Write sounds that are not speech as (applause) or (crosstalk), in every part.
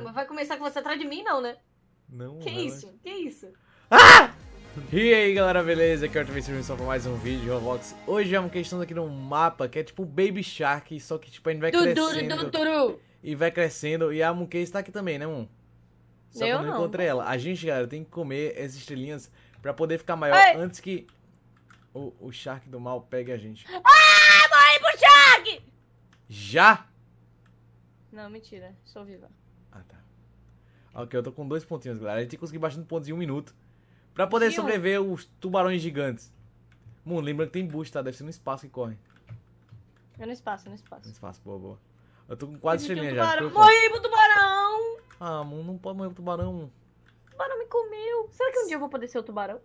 mas vai começar com você atrás de mim, não, né? Não, Que isso? Que isso? Ah! E aí galera, beleza? Aqui é o Ultimate só para mais um vídeo de Roblox. Hoje é uma questão aqui num mapa que é tipo Baby Shark, só que tipo a gente vai crescendo. Du, du, du, e vai crescendo. E a Monkey está aqui também, né, Moon? Só eu que eu não encontrei ela. A gente, galera, tem que comer essas estrelinhas para poder ficar maior Ai. antes que o, o Shark do mal pegue a gente. Ah, morri pro Shark! Já? Não, mentira. Estou viva. Ah, tá. Ah, ok, eu tô com dois pontinhos, galera. A gente tem que conseguir um pontos em um minuto. Pra poder Sim, sobreviver eu... os tubarões gigantes. Mano, lembra que tem boost, tá? Deve ser no espaço que corre. É no espaço, é no espaço. No espaço, boa, boa. Eu tô com quase cheminha um já. Morri pro tubarão! Ah, mano, não pode morrer pro tubarão. O tubarão me comeu. Será que um dia eu vou poder ser o tubarão?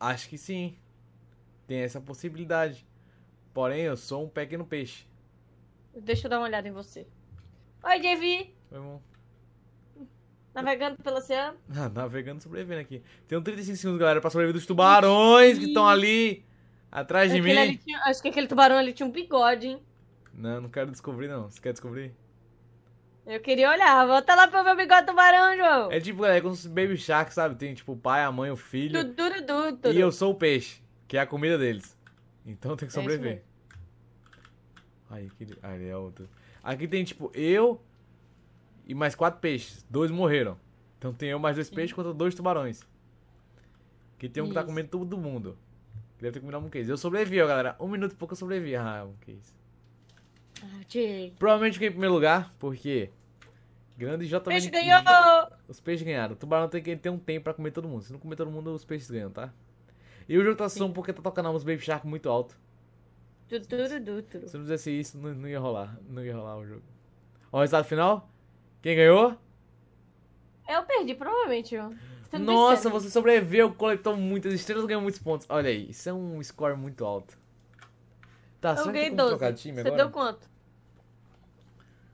Acho que sim. Tem essa possibilidade. Porém, eu sou um pequeno peixe. Deixa eu dar uma olhada em você. Oi, Devi! Oi, irmão. Navegando pelo oceano. (laughs) Ah, navegando sobrevivendo aqui. Tem 35 segundos, galera, pra sobreviver dos tubarões que estão ali atrás de é mim. Tinha, acho que aquele tubarão ali tinha um bigode, hein? Não, não quero descobrir, não. Você quer descobrir? Eu queria olhar. Volta lá pra ver o bigode do tubarão, João. É tipo, é como se Baby Shark, sabe? Tem tipo o pai, a mãe, o filho. Du, du, du, du, E eu sou o peixe, que é a comida deles. Então tem que é sobreviver. Aí, aquele... Aí é outro. Aqui tem tipo eu, e mais quatro peixes. Dois morreram. Então tem eu mais dois peixes contra dois tubarões. Que tem um que tá comendo todo mundo. Que deve ter comido queijo. Eu sobrevivi, ó, galera. Um minuto e pouco eu sobrevivi. Ah, um case. Ah, Provavelmente fiquei em primeiro lugar, porque. Grande J. Peixe ganhou! Os peixes ganharam. O tubarão tem que ter um tempo pra comer todo mundo. Se não comer todo mundo, os peixes ganham, tá? E o jogo tá som porque tá tocando uns Baby Shark muito alto. Tuturu, tuturu. Se não fizesse isso, não, não ia rolar. Não ia rolar o jogo. Ó, o resultado final? Quem ganhou? Eu perdi, provavelmente. Eu. Nossa, você sobreviveu, coletou muitas estrelas ganhou muitos pontos. Olha aí, isso é um score muito alto. Tá, eu será ganhei 12. trocar time Você agora? deu quanto?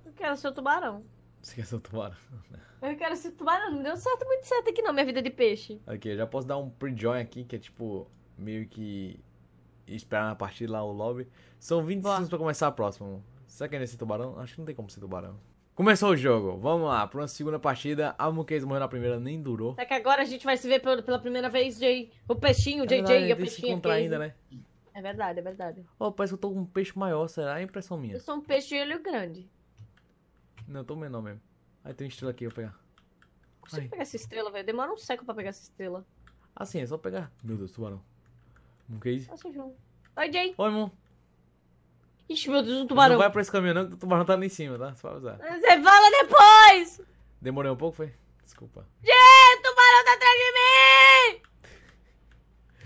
Eu quero ser o tubarão. Você quer ser o tubarão? (laughs) Eu quero ser o tubarão. Não deu certo, muito certo aqui não, minha vida de peixe. Ok, eu já posso dar um pre-join aqui, que é tipo, meio que esperar na partida lá o lobby. São 20 segundos pra começar a próxima. Será que é nesse tubarão? Acho que não tem como ser tubarão. Começou o jogo, vamos lá, para uma segunda partida, a Muquez morreu na primeira, nem durou. É que agora a gente vai se ver pela, pela primeira vez, Jay. O peixinho, o é JJ verdade, e o peixinho. Se é ainda, né? É verdade, é verdade. Oh, parece que eu tô com um peixe maior, será? É a impressão minha. Eu sou um peixe de olho grande. Não, eu tô menor mesmo. Aí tem uma estrela aqui, eu vou pegar. Consigo Ai. pegar essa estrela, velho. Demora um século pra pegar essa estrela. Assim, é só pegar. Meu Deus, tubarão. Muquez. Nossa, João. Oi, Jay. Oi, irmão. Ixi, meu Deus, um tubarão. Não vai pra esse caminho não, que o tubarão tá ali em cima, tá? Você fala depois! Demorei um pouco, foi? Desculpa. Gente, o tubarão tá atrás de mim!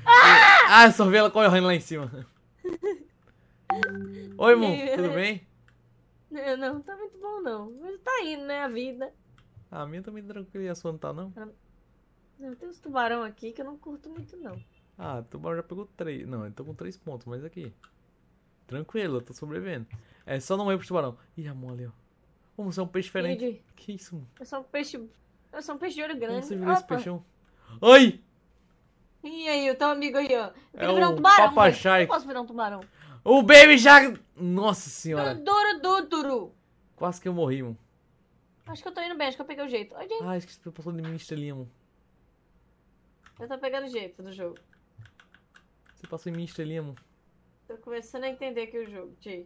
Ah! ah, só vi ela correndo lá em cima. (laughs) Oi, irmão, tudo bem? Não, não, tá muito bom não. Mas tá indo, né, a vida. Ah, a minha também tá tranquila e a sua não tá, não? Não, tem uns tubarão aqui que eu não curto muito, não. Ah, o tubarão já pegou três. Não, eu tô com três pontos, mas aqui. Tranquilo, eu tô sobrevivendo. É, só não ir pro tubarão. Ih, a mão ali, ó. vamos você é um peixe diferente. Que isso, mano? Eu sou um peixe. Eu sou um peixe de olho grande. Como você virou Opa. esse peixão? Oi! E aí, o teu amigo aí, ó. É eu é virar um tubarão. Papachai. Eu posso virar um tubarão. O Baby Shark. Nossa senhora. Duro, duro, duro. Quase que eu morri, mano. Acho que eu tô indo bem, acho que eu peguei o jeito. Oi, gente. Ah, esqueci que passou de mim estrelinha, mano. Eu tô pegando o jeito do jogo. Você passou em mim estrelinha, mano. Tô começando a entender aqui o jogo, Jay.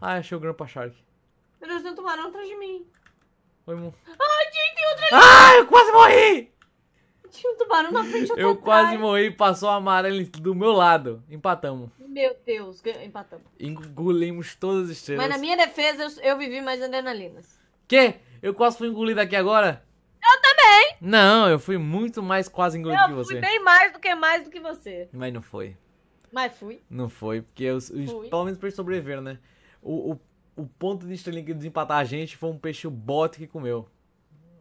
Ah, achei o Grandpa Shark. Meu Deus, tem um tubarão atrás de mim. Oi, amor. Ai, Jay, tem outra ali. Ah, eu quase morri! Tinha um tubarão na frente, eu Eu quase atrás. morri, passou a amarelo do meu lado. Empatamos. Meu Deus, empatamos. Engolimos todas as estrelas. Mas na minha defesa, eu, eu vivi mais adrenalinas. Quê? Eu quase fui engolido aqui agora? Eu também! Não, eu fui muito mais quase engolido eu que você. Eu fui bem mais do que mais do que você. Mas não foi. Mas fui. Não foi, porque os, os pelo menos pra eles sobreviveram, né? O, o, o ponto de estrelinha que desempatar a gente foi um peixe bote que comeu.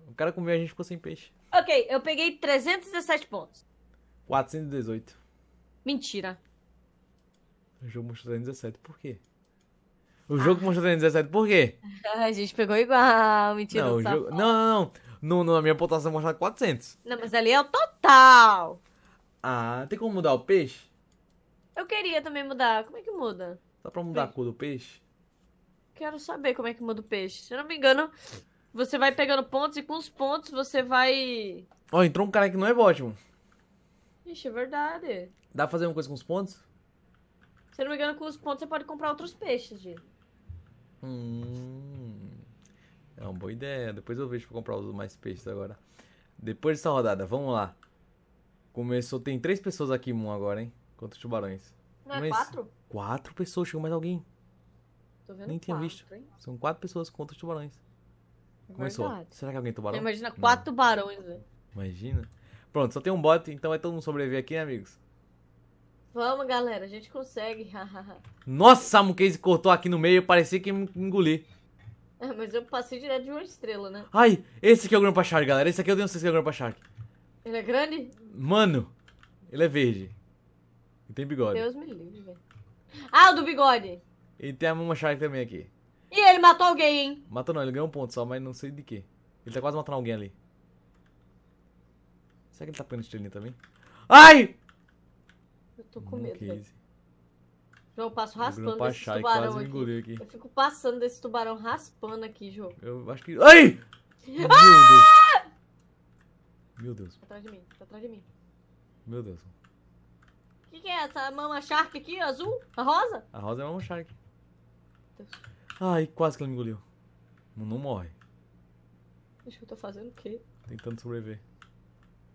O cara comeu e a gente ficou sem peixe. Ok, eu peguei 317 pontos. 418. Mentira. O jogo mostrou 317, por quê? O jogo ah. mostrou 317, por quê? A gente pegou igual, mentira. Não, jogo... não, não, não. No, na minha pontuação mostrava 400. Não, mas ali é o total. Ah, tem como mudar o peixe? Eu queria também mudar. Como é que muda? Dá pra mudar peixe. a cor do peixe? Quero saber como é que muda o peixe. Se eu não me engano, você vai pegando pontos e com os pontos você vai. Ó, oh, entrou um cara que não é bot, Ixi, é verdade. Dá pra fazer uma coisa com os pontos? Se eu não me engano, com os pontos você pode comprar outros peixes, Gê. Hum. É uma boa ideia. Depois eu vejo pra comprar os mais peixes agora. Depois dessa rodada, vamos lá. Começou, tem três pessoas aqui, Moon, agora, hein? contra os tubarões. Não é mas é quatro? Quatro pessoas, chegou mais alguém. Tô vendo Nem tinha visto. Hein? São quatro pessoas contra os tubarões. É Começou. Verdade. Será que alguém é tubarão? Imagina quatro Não. tubarões, velho. Imagina. Pronto, só tem um bot, então vai é todo mundo sobreviver aqui, né, amigos? Vamos, galera, a gente consegue. (laughs) Nossa, a Casey cortou aqui no meio, parecia que me engoli. É, mas eu passei direto de uma estrela, né? Ai, esse aqui é o Grandpa Shark, galera. Esse aqui eu tenho certeza que é o Grandpa Shark. Ele é grande? Mano, ele é verde. E tem bigode. Deus me livre, velho. Ah, o do bigode. E tem a Mama Shark também aqui. E ele matou alguém, hein? Matou não, ele ganhou um ponto só, mas não sei de quê. Ele tá quase matando alguém ali. Será que ele tá pegando estrelinha também? Ai! Eu tô com medo, velho. João, passo raspando esse Shai, tubarão aqui. Eu fico passando esse tubarão raspando aqui, João. Eu acho que... Ai! Meu ah! Deus. (laughs) Meu Deus. Tá atrás de mim, tá atrás de mim. Meu Deus que, que é essa é mama shark aqui, azul? A rosa? A rosa é a mama shark. Deus. Ai, quase que ela me engoliu. Não, não morre. Acho que eu tô fazendo o quê? Tentando sobreviver.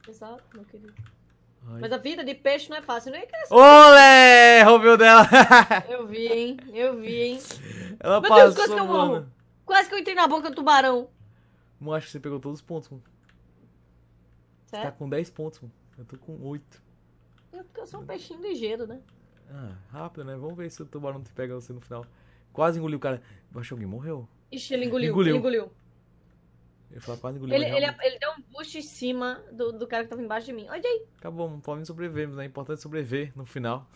Exato, meu querido. Ai. Mas a vida de peixe não é fácil, não é que Olé! Roubeu dela! (laughs) eu vi, hein? Eu vi, hein? Ela Meu passou, Deus, quase que eu morro! Quase que eu entrei na boca do tubarão! Não acho que você pegou todos os pontos, mano. Sério? Você tá com 10 pontos, mano. Eu tô com 8. É porque eu sou um peixinho ligeiro, né? Ah, rápido, né? Vamos ver se o tubarão te pega você no final. Quase engoliu o cara. Acho que alguém morreu. Ixi, ele engoliu. Engoliu. Ele engoliu. Eu falei, quase engoliu. Ele, ele, ele, deu um boost em cima do, do cara que tava embaixo de mim. Olha aí. Acabou, não pode sobrevivemos, né? O é importante é sobreviver no final.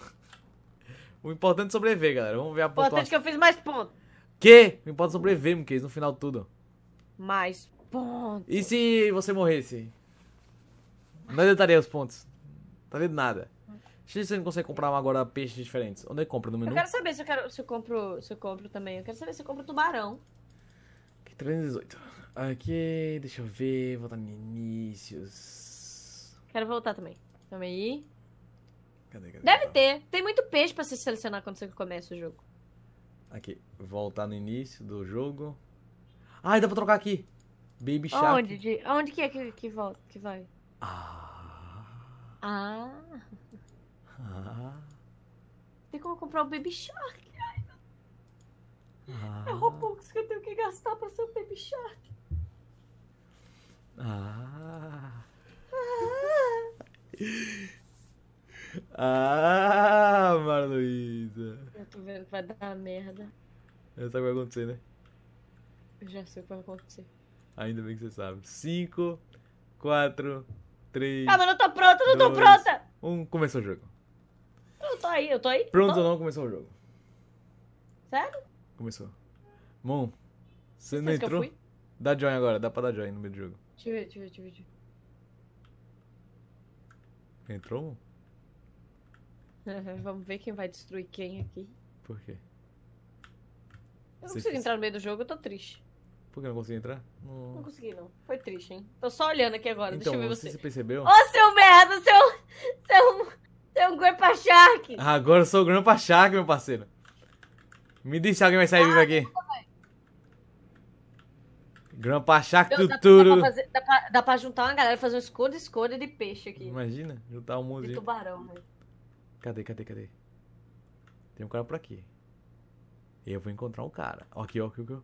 (laughs) o importante é sobreviver, galera. Vamos ver a pontuação. O importante é que eu fiz mais pontos. Que? O importante é sobreviver, Miquel, no final tudo. Mais pontos. E se você morresse? Não adiantaria os pontos. Tá vendo nada. Se você não consegue comprar agora peixes diferentes, onde é que compra? No menu? Eu quero saber se eu, quero, se eu, compro, se eu compro também. Eu quero saber se eu compro tubarão. Aqui, 318. Aqui, deixa eu ver. Voltar no inícios. Quero voltar também. Também aí. Cadê, cadê, Deve tá. ter. Tem muito peixe pra se selecionar quando você começa o jogo. Aqui, voltar no início do jogo. Ah, dá pra trocar aqui. Baby Shark. Onde? aonde onde que é que, que, volta, que vai? Ah. Ah. ah. Tem como comprar o um Baby Shark? Ai, ah. É Robux que eu tenho que gastar pra ser o um Baby Shark. Ah. Ah, ah Marluísa. Eu tô vendo que vai dar merda. Eu sabe o que vai acontecer, né? Eu já sei o que vai acontecer. Ainda bem que você sabe. Cinco, quatro. 3. Ah, eu não tô pronta, não tô pronta! Um, começou o jogo. Eu tô aí, eu tô aí. Pronto ou não, começou o jogo. Sério? Começou. Mon, você não, entrou? Dá join agora, dá pra dar join no meio do jogo. Deixa eu ver, deixa eu ver, deixa eu ver. Entrou, Mon? Vamos ver quem vai destruir quem aqui. Por quê? Eu não consigo entrar no meio do jogo, eu tô triste. Por que não consegui entrar? Não... não consegui, não. Foi triste, hein? Tô só olhando aqui agora, então, deixa eu então, ver você. Você percebeu? Ô, oh, seu merda, seu. seu. seu Grampa Shark! agora eu sou o Grampa Shark, meu parceiro. Me diz se alguém vai sair ah, vivo aqui. Grampa Shark do dá, Dá pra, juntar uma galera e fazer um escudo escudo de peixe aqui. Imagina, juntar um monte de. tubarão, velho. Né? Cadê, cadê, cadê? Tem um cara por aqui. Eu vou encontrar um cara. Ó, aqui, ó, aqui, ó.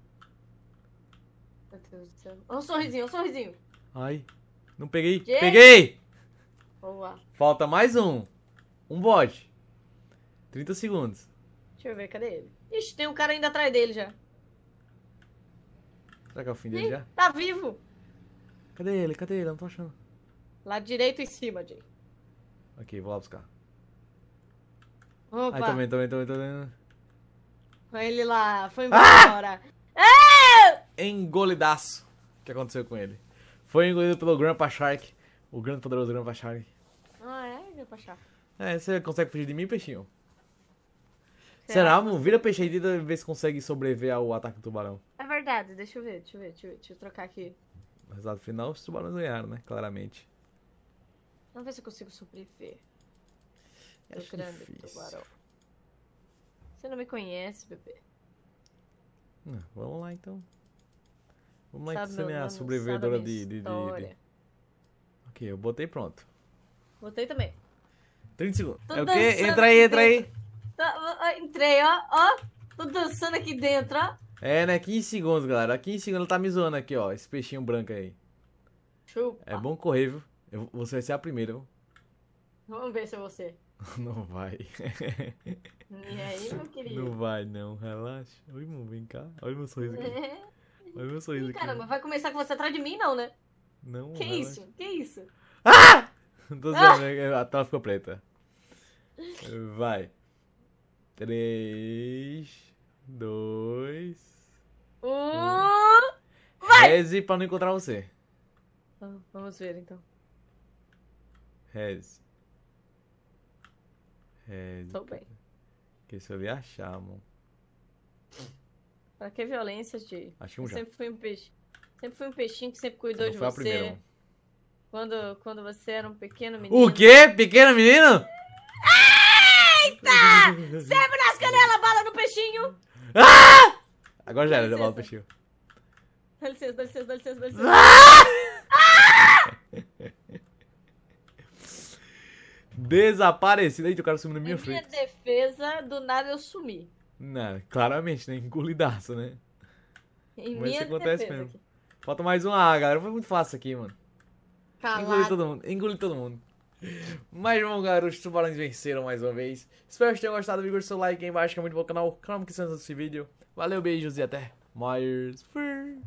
Meu Deus do céu. Olha um sorrisinho, olha um sorrisinho. Ai, não peguei. Gente. Peguei! Boa. Falta mais um. Um bode. 30 segundos. Deixa eu ver, cadê ele? Ixi, tem um cara ainda atrás dele já. Será que é o fim Ih, dele já? Tá vivo! Cadê ele? Cadê ele? Eu não tô achando. Lá direito em cima, Jay. Ok, vou lá buscar. Opa! Ai, também, também, também, também. Foi ele lá, foi ah! embora. Ah! engolidaço que aconteceu com ele. Foi engolido pelo Grandpa Shark, o grande poderoso Grandpa Shark. Ah, é? Grandpa Shark. É, você consegue fugir de mim, peixinho? Será? Será? Vira peixe aí e vê se consegue sobreviver ao ataque do tubarão. É verdade, deixa eu ver, deixa eu ver, deixa eu, deixa eu trocar aqui. No resultado final, os tubarões ganharam, né? Claramente. Vamos ver se eu consigo sobreviver. É do grande tubarão. Você não me conhece, bebê. Não, ah, vamos lá então. Vamos lá, é sabe, você não, é a sobrevivedora de, de, de, de, Ok, eu botei pronto. Botei também. 30 segundos. é o quê? Entra aí, entra aí. Tá, entrei, ó, ó. Tô dançando aqui dentro, ó. É, né? 15 segundos, galera. 15 segundos ele tá me zoando aqui, ó. Esse peixinho branco aí. Chupa. É bom correr, viu? Eu, você vai ser a primeira, viu? Vamos ver se é você. (laughs) Não vai. E aí, meu (laughs) querido? Não vai, não. Relaxa. Oi, irmão, vem cá. Olha o meu sorriso aqui. É. Olha meu sorriso Ih, aqui. Caramba, vai começar com você atrás de mim, não, né? Não. Que isso? Que isso? Ah! (laughs) Tô dizendo, ah! Né? a tela ficou preta. Vai. três dois um Vai! Reze pra não encontrar você. Tá, vamos ver então. Reze. Reze. Tô bem. Porque se eu lhe achar, mano. Pra que violência, de Achei um Sempre fui um peixe. Sempre fui um peixinho que sempre cuidou de você. Primeira, quando, quando você era um pequeno menino. O quê? Pequeno menino? Eita! sempre nas canelas, bala no peixinho! Ah! Agora já era, já bala no peixinho. Dá licença, dá licença, dá licença, dá licença. Ah! Ah! Eita, o cara sumiu na minha em frente. minha defesa, do nada eu sumi. Não, claramente, né? Engolidaço, né? Em Mas isso acontece mesmo. Aqui. Falta mais um. A, galera, foi muito fácil aqui, mano. Calado. Engoli todo mundo. Engoli todo mundo. mais um galera, os tubarões venceram mais uma vez. Espero que tenham gostado. Me curte seu like aí embaixo, que é muito bom o canal. Calma que você desse vídeo. Valeu, beijos e até Myers